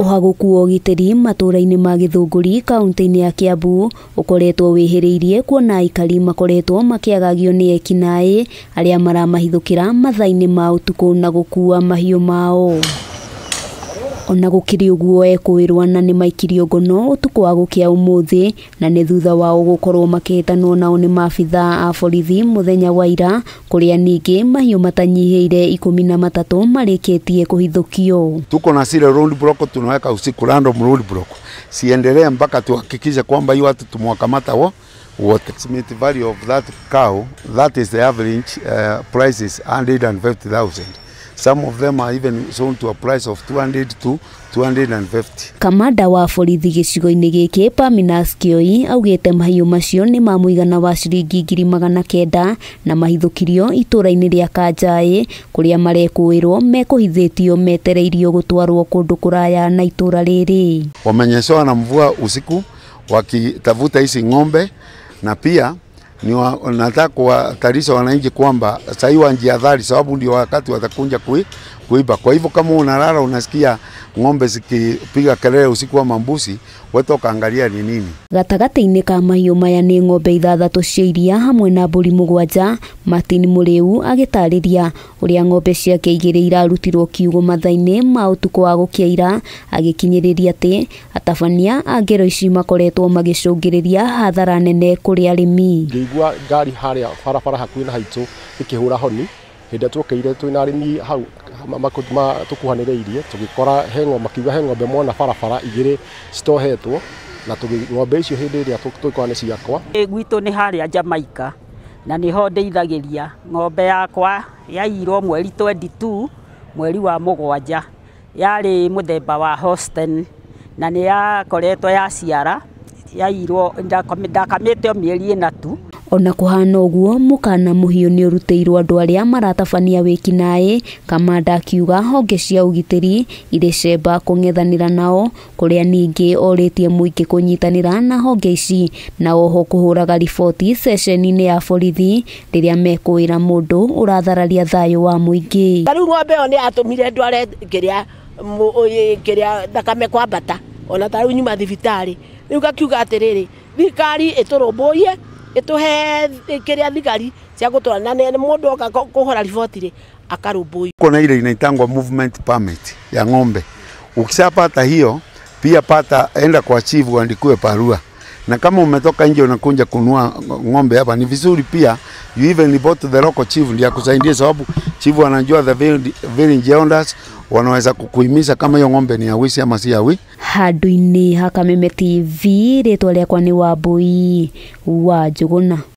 ũhagũku wa ũgitĩri matũra-inĩ ma gĩthũngũri kaũntĩ-inĩ ya Kiambu ũkoretwo wĩhĩrĩirie kuona aikari makoretwo makĩagagio ni ekinaĩ arĩa maramahithũkĩra mathaa-inĩ ma ũtukũ na gũkuua mahiũ mao ona gũkĩrĩ ũguo ekũĩrwo na nĩ maikirio ngono ũtukũ wa gukia umuthi na ni thutha wao gũkorwo makĩhĩtanwo nao ni mafitha a borithi muthenya wa ira kũrĩa ningĩ mahiũ matanyihĩire ikũmi na matatũ marĩkĩtie kũhithũkio tuko na sile round block tunaweka usiku random round block siendelee mpaka tuhakikishe kwamba hiyo watu tumwakamata wo wote Smith value of that cow that is the average uh, price is 150000 Some of them are even sold to a price of 200 to 250. Kamanda wa borithi gĩcigo-inĩ gĩkĩ Paminas Kioi augĩte mahiũ macio nĩ ma mũigana wa ciringi ngiri magana kenda na mahithũkirio itũra-inĩ rĩa Kanjaĩ kũrĩa marekũĩrwo mekũhithĩtio metereirio gũtwarwo kũndũ kũraya na itũra rĩrĩ. Wamenyeshewa na mvua usiku wakitafuta hizi ng'ombe na pia ni Wa, nataka kuwatarisha wananchi kwamba sasa hivi wanjiadhari, sababu ndio wakati watakunja kui, kuiba. Kwa hivyo kama unalala unasikia ng'ombe zikipiga kelele usiku wa mambusi, wete ukaangalia ni nini. Gatagati-ini ka mahiũ maya Ni ng'ombe ithathatu cia iria hamwe na mbũri mũgwanja. Martin Mũrĩu agĩtarĩria ũrĩa ng'ombe ciake igĩrĩ irarutirwo kiugũ mathainĩ ma ũtukũ wa gũkia ira, agĩkinyĩrĩria atĩ atabania a ngero ici makoretwo magĩcũngĩrĩria hathara nene kũrĩ arĩmi ngĩigua ngari harĩa barabara hakuhĩ na haitũ ĩkĩhũra honi hĩndĩ ĩrĩa twokĩire twĩna arĩmi hau makuti ma tũkuhanĩrĩirie tũgĩkora he ng'ombe makiuga he ng'ombe mona barabara igĩrĩ citohetwo na ng'ombe icio hĩndĩ ĩrĩa tũkora nĩ ciakwa gwitũ nĩ harĩa jamaika na nĩho ndeithagĩria ng'ombe yakwa yairwo mweri 22 mweri wa mũgwanja yarĩ mũthemba wa hosten na nĩ yakoretwo yaciara yairwo ndakamĩte o mĩeri ĩna tu ona kuhana ũguo mũkana mũhiũ nĩ ũrutĩirwo andũ arĩa maratabania wĩkinaĩ kamanda akiuga honge cia ũgitĩri irĩ cemba kũng'ethanĩra nao kũrĩa ningĩ orĩtie mũingĩ kũnyitanĩra na honge ici na oho kũhũraga riboti ceceni-inĩ ya borithi rĩrĩa mekũĩra mũndũ ũrathararia thayũ wa mũingĩ tarĩu ng'ombe ĩyo nĩ yatũmire ndware kĩrĩa kĩrĩa thakame kwambata ona tarĩu nyuma thibitarĩ rĩu gakiuga atĩrĩrĩ thirikari ĩtũrũmbũiye ituhe kiria thigari cia gutwara na mundu oka kuhora riboti ri akarumbui. Kuna ile inaitangwa movement permit ya ng'ombe, ukishapata hiyo pia pata enda kwa chifu uandikue parua na kama umetoka nje unakunja kunua ng'ombe hapa, ni vizuri pia you even report the local chief, ndiye akusaidie, sababu chief anajua the village elders wanaweza kukuimiza kama hiyo ng'ombe ni awisi ama si awi. Handũ-inĩ ha Kameme TV, rĩtwa rĩakwa nĩ Wambui wa Njũgũna.